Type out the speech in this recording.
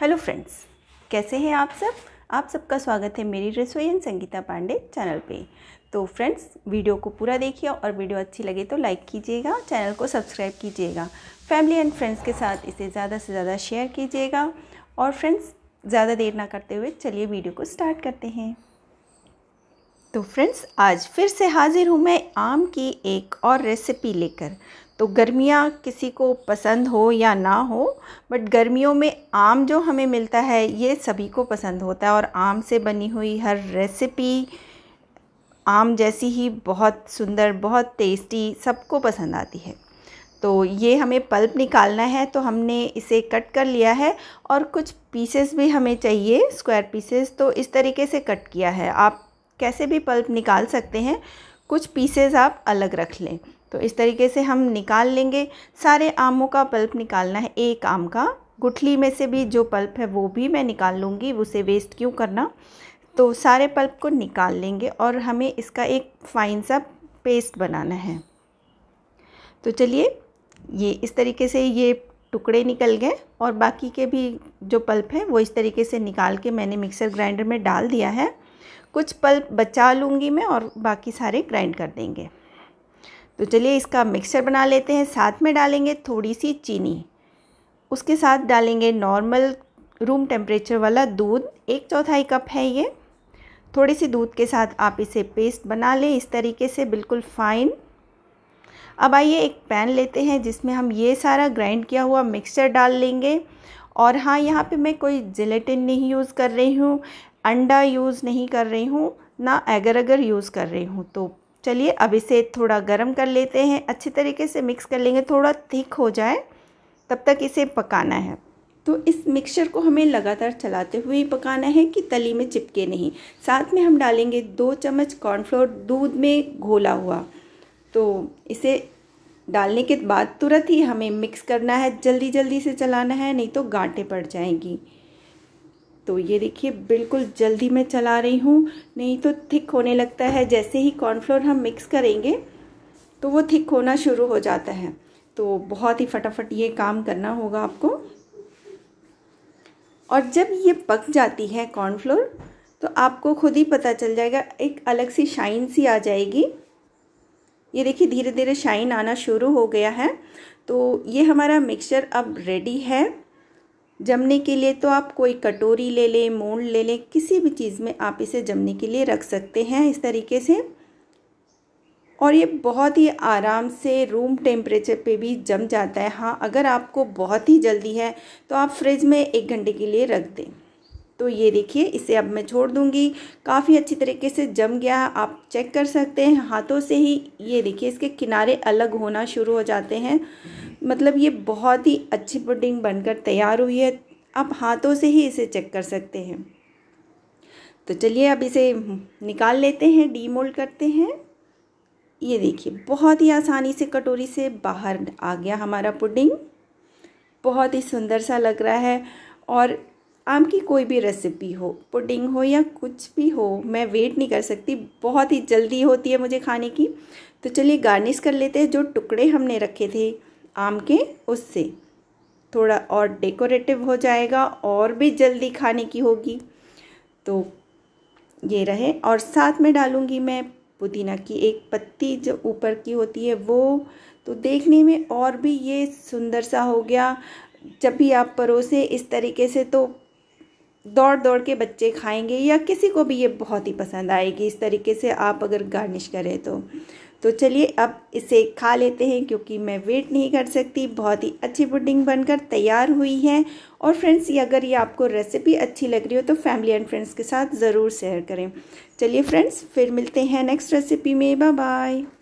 hello friends कैसे हैं आप सब आप सबका स्वागत है मेरी रसोईन संगीता पांडे चैनल पे तो फ्रेंड्स वीडियो को पूरा देखिए और वीडियो अच्छी लगे तो लाइक कीजिएगा चैनल को सब्सक्राइब कीजिएगा फैमिली एंड फ्रेंड्स के साथ इसे ज़्यादा से ज़्यादा शेयर कीजिएगा और फ्रेंड्स ज़्यादा देर ना करते हुए चलिए वीडियो को स्टार्ट करते हैं तो फ्रेंड्स आज फिर से हाज़िर हूँ मैं आम की एक और रेसिपी लेकर तो गर्मियाँ किसी को पसंद हो या ना हो बट गर्मियों में आम जो हमें मिलता है ये सभी को पसंद होता है और आम से बनी हुई हर रेसिपी आम जैसी ही बहुत सुंदर बहुत टेस्टी सबको पसंद आती है तो ये हमें पल्प निकालना है तो हमने इसे कट कर लिया है और कुछ पीसेस भी हमें चाहिए स्क्वायर पीसेस तो इस तरीके से कट किया है आप कैसे भी पल्प निकाल सकते हैं कुछ पीसेस आप अलग रख लें तो इस तरीके से हम निकाल लेंगे सारे आमों का पल्प निकालना है एक आम का गुठली में से भी जो पल्प है वो भी मैं निकाल लूँगी उसे वेस्ट क्यों करना तो सारे पल्प को निकाल लेंगे और हमें इसका एक फाइन सा पेस्ट बनाना है तो चलिए ये इस तरीके से ये टुकड़े निकल गए और बाकी के भी जो पल्प है वो इस तरीके से निकाल के मैंने मिक्सर ग्राइंडर में डाल दिया है कुछ पल्प बचा लूँगी मैं और बाकी सारे ग्राइंड कर देंगे तो चलिए इसका मिक्सचर बना लेते हैं साथ में डालेंगे थोड़ी सी चीनी उसके साथ डालेंगे नॉर्मल रूम टेम्परेचर वाला दूध एक चौथाई कप है ये थोड़ी सी दूध के साथ आप इसे पेस्ट बना लें इस तरीके से बिल्कुल फाइन अब आइए एक पैन लेते हैं जिसमें हम ये सारा ग्राइंड किया हुआ मिक्सचर डाल लेंगे और हाँ यहाँ पे मैं कोई जिलेटिन नहीं यूज़ कर रही हूँ अंडा यूज़ नहीं कर रही हूँ ना एगर अगर यूज़ कर रही हूँ तो चलिए अब इसे थोड़ा गर्म कर लेते हैं अच्छी तरीके से मिक्स कर लेंगे थोड़ा थिक हो जाए तब तक इसे पकाना है तो इस मिक्सचर को हमें लगातार चलाते हुए ही पकाना है कि तली में चिपके नहीं साथ में हम डालेंगे दो चम्मच कॉर्नफ्लोर दूध में घोला हुआ तो इसे डालने के बाद तुरंत ही हमें मिक्स करना है जल्दी जल्दी से चलाना है नहीं तो गांठें पड़ जाएंगी तो ये देखिए बिल्कुल जल्दी मैं चला रही हूँ नहीं तो थिक होने लगता है जैसे ही कॉर्नफ्लोर हम मिक्स करेंगे तो वो थिक होना शुरू हो जाता है तो बहुत ही फटाफट ये काम करना होगा आपको और जब ये पक जाती है कॉर्नफ्लोर तो आपको खुद ही पता चल जाएगा एक अलग सी शाइन सी आ जाएगी ये देखिए धीरे धीरे शाइन आना शुरू हो गया है तो ये हमारा मिक्सचर अब रेडी है जमने के लिए तो आप कोई कटोरी ले लें मोड़ ले लें किसी भी चीज़ में आप इसे जमने के लिए रख सकते हैं इस तरीके से और ये बहुत ही आराम से रूम टेम्परेचर पे भी जम जाता है हाँ अगर आपको बहुत ही जल्दी है तो आप फ्रिज में एक घंटे के लिए रख दें तो ये देखिए इसे अब मैं छोड़ दूंगी काफ़ी अच्छी तरीके से जम गया आप चेक कर सकते हैं हाथों से ही ये देखिए इसके किनारे अलग होना शुरू हो जाते हैं मतलब ये बहुत ही अच्छी पुडिंग बनकर तैयार हुई है आप हाथों से ही इसे चेक कर सकते हैं तो चलिए अब इसे निकाल लेते हैं डी मोल्ड करते हैं ये देखिए बहुत ही आसानी से कटोरी से बाहर आ गया हमारा पुडिंग बहुत ही सुंदर सा लग रहा है और आम की कोई भी रेसिपी हो पुडिंग हो या कुछ भी हो मैं वेट नहीं कर सकती बहुत ही जल्दी होती है मुझे खाने की तो चलिए गार्निश कर लेते हैं जो टुकड़े हमने रखे थे आम के उससे थोड़ा और डेकोरेटिव हो जाएगा और भी जल्दी खाने की होगी तो ये रहे और साथ में डालूँगी मैं पुदीना की एक पत्ती जो ऊपर की होती है वो तो देखने में और भी ये सुंदर सा हो गया जब भी आप परोसे इस तरीके से तो दौड़ दौड़ के बच्चे खाएंगे या किसी को भी ये बहुत ही पसंद आएगी इस तरीके से आप अगर गार्निश करें तो तो चलिए अब इसे खा लेते हैं क्योंकि मैं वेट नहीं कर सकती बहुत ही अच्छी पुडिंग बनकर तैयार हुई है और फ्रेंड्स ये अगर ये आपको रेसिपी अच्छी लग रही हो तो फैमिली एंड फ्रेंड्स के साथ ज़रूर शेयर करें चलिए फ्रेंड्स फिर मिलते हैं नेक्स्ट रेसिपी में बाय बाय